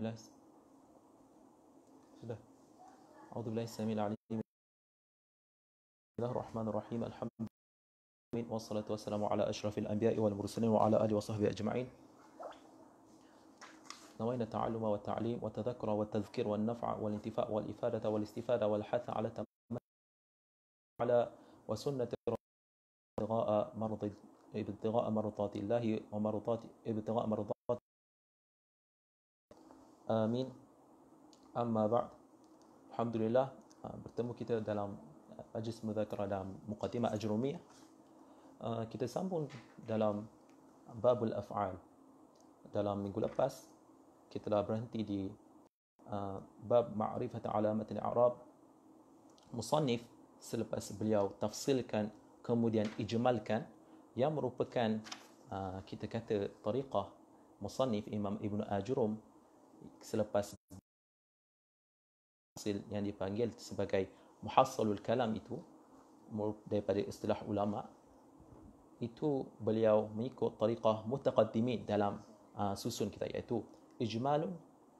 الله أعوذ بالله السميع العليم بسم الله الرحمن الرحيم الحمد لله والصلاة والسلام على أشرف الأنبياء والمرسلين وعلى آله وصحبه أجمعين نوينا التعلم والتعليم والتذكر والتذكير والنفع والانتفاع والإفادة والاستفادة والحث على تمام على وسنة ابتغاء مرض ابتغاء مرضات الله ومرضات ابتغاء مرضات Amin. Amma ba'd. Alhamdulillah bertemu kita dalam majlis mudzakarah dalam mukadimah ajrumiyah. Kita sambung dalam babul af'al. Dalam minggu lepas kita telah berhenti di bab ma'rifat alamat al arab Musannif selepas beliau tafsilkan kemudian ijmalkan yang merupakan kita kata tariqah musannif Imam Ibn Ajrum selepas hasil yang dipanggil sebagai muhassalul kalam itu daripada istilah ulama itu beliau mengikut tariqah mutaqaddimin dalam uh, susun kita iaitu ijmalun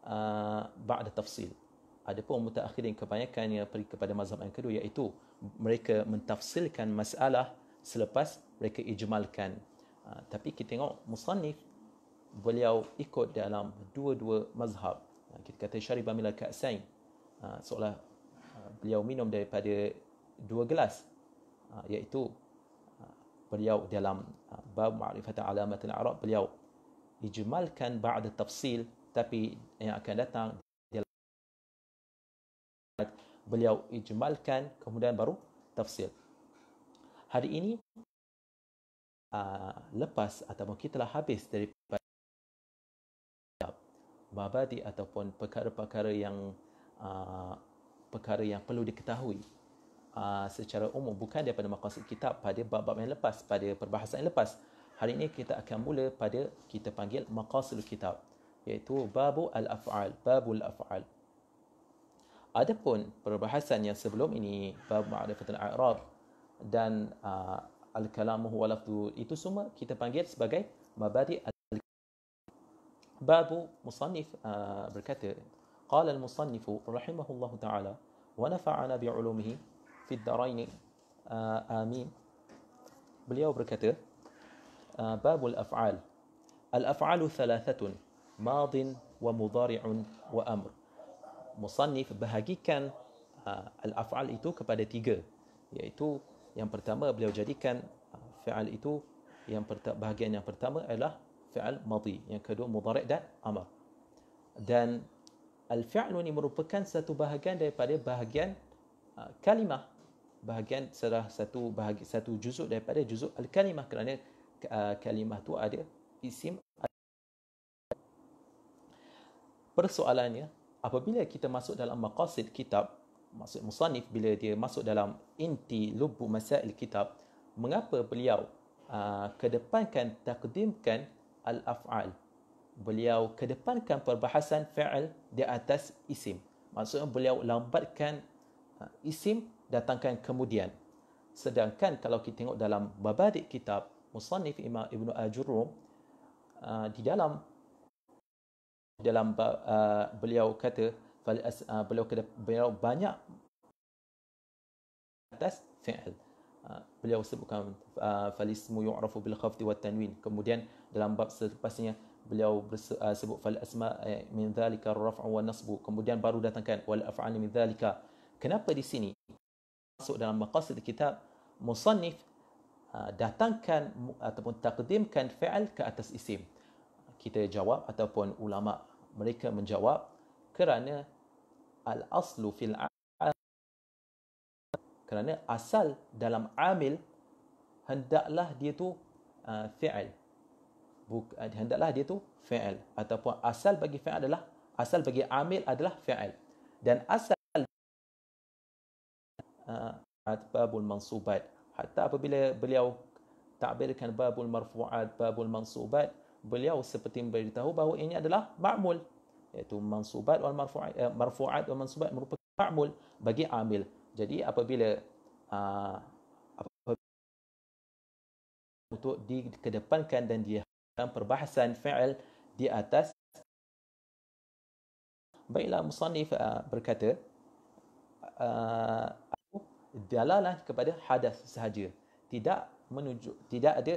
uh, ba'da tafsil adapun mutaakhirin kebanyakannya pergi kepada mazhab yang kedua iaitu mereka mentafsilkan masalah selepas mereka ijmalkan uh, tapi kita tengok musannif beliau ikut dalam dua-dua mazhab. Ha, kita kata syariba mila ka'sain. Ha, seolah ha, beliau minum daripada dua gelas. Iaitu beliau dalam bab ma'rifat alamat al-Arab beliau ijmalkan ba'd tafsil tapi yang akan datang beliau ijmalkan kemudian baru tafsir. Hari ini lepas atau kita telah habis dari babadi ataupun perkara-perkara yang uh, perkara yang perlu diketahui uh, secara umum bukan daripada maqasid kitab pada bab-bab yang lepas pada perbahasan yang lepas hari ini kita akan mula pada kita panggil maqasid kitab iaitu babu al-af'al babul af'al adapun perbahasan yang sebelum ini bab ma'rifatul i'rab dan uh, ah, al-kalamu huwa lafdu itu semua kita panggil sebagai mabadi' باب مصنف بركاته قال المصنف رحمه الله تعالى ونفعنا بعلومه في الدارين آمين beliau berkata باب الأفعال الأفعال ثلاثة ماض ومضارع وأمر مصنف bahagikan الأفعال itu kepada tiga iaitu yang pertama beliau jadikan فعل itu yang pertama, bahagian yang pertama adalah fi'al madhi yang kedua mudhari' dan amar dan al-fi'l ini merupakan satu bahagian daripada bahagian uh, kalimah bahagian salah satu bahagian satu juzuk daripada juzuk al-kalimah kerana uh, kalimah tu ada isim persoalannya apabila kita masuk dalam maqasid kitab maksud musannif bila dia masuk dalam inti lubu masail kitab mengapa beliau uh, kedepankan takdimkan al-af'al. Beliau kedepankan perbahasan fi'al di atas isim. Maksudnya beliau lambatkan ha, isim datangkan kemudian. Sedangkan kalau kita tengok dalam babadik kitab Musannif Imam Ibn Ajurum, ha, di dalam dalam ha, beliau kata beliau banyak atas fi'al beliau sebutkan uh, falismu yu'rafu bil khafdi wa tanwin kemudian dalam bab selepasnya beliau uh, sebut fal asma eh, min dhalika raf'u wa nasbu kemudian baru datangkan wal af'al min dhalika kenapa di sini masuk dalam maqasid kitab musannif uh, datangkan ataupun takdimkan fi'al ke atas isim kita jawab ataupun ulama mereka menjawab kerana al aslu fil kerana asal dalam amil hendaklah dia tu uh, fi'il Buk, uh, hendaklah dia tu fi'il ataupun asal bagi fi'il adalah asal bagi amil adalah fi'il dan asal uh, babul mansubat hatta apabila beliau takbirkan babul marfu'at babul mansubat beliau seperti memberitahu bahawa ini adalah ma'mul iaitu mansubat wal marfu'at uh, marfu'at wal mansubat merupakan ma'mul bagi amil jadi apabila uh, untuk dikedepankan dan dia perbahasan fi'il di atas Baiklah musannif uh, berkata uh, dalalah kepada hadas sahaja tidak menuju tidak ada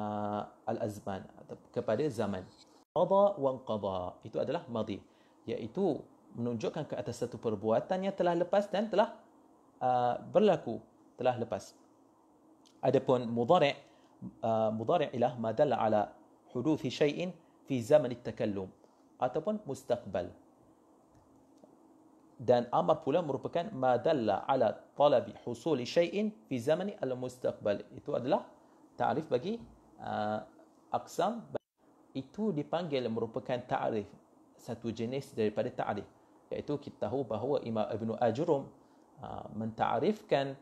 uh, al-azman kepada zaman qada wa qada itu adalah madi iaitu menunjukkan ke atas satu perbuatan yang telah lepas dan telah uh, berlaku telah lepas adapun mudhari' uh, mudhari' ialah madalla ala huduthi syai'in fi zaman takallum ataupun mustaqbal dan amar pula merupakan madalla ala talabi husuli syai'in fi zaman al mustaqbal itu adalah ta'rif bagi uh, aqsam itu dipanggil merupakan ta'rif satu jenis daripada ta'rif iaitu kita tahu bahawa Imam Ibn Ajurum ah, mentarifkan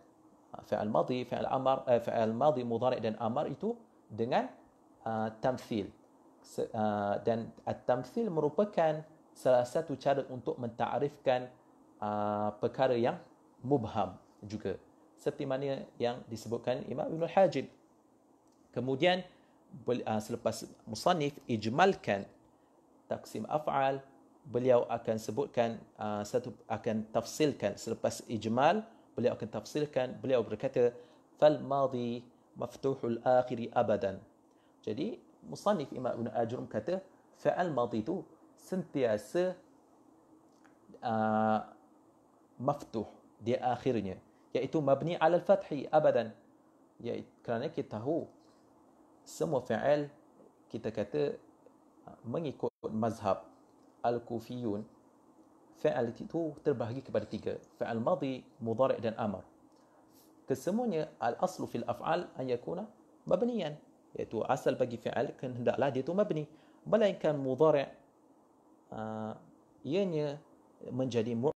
ah, fi'al madhi, fi'al amar, eh, fi'al madhi mudhari' dan amar itu dengan ah, tamthil. Dan at-tamthil merupakan salah satu cara untuk mentarifkan perkara yang mubham juga. Seperti mana yang disebutkan Imam Ibn Hajib. Kemudian selepas musannif ijmalkan taksim af'al beliau akan sebutkan uh, satu akan tafsilkan selepas ijmal beliau akan tafsilkan beliau berkata fal madi maftuhul akhir abadan jadi musannif imam ibn ajrum kata fa'al madi itu sentiasa uh, maftuh di akhirnya iaitu mabni ala al-fathi abadan iaitu ya, kerana kita tahu semua fa'al kita kata mengikut mazhab al-kufiyun fi'al itu terbahagi kepada tiga fi'al madhi mudhari' dan amar kesemuanya al-aslu fil af'al an yakuna mabniyan iaitu asal bagi fi'al kan hendaklah dia tu mabni melainkan mudhari' uh, ianya menjadi mu-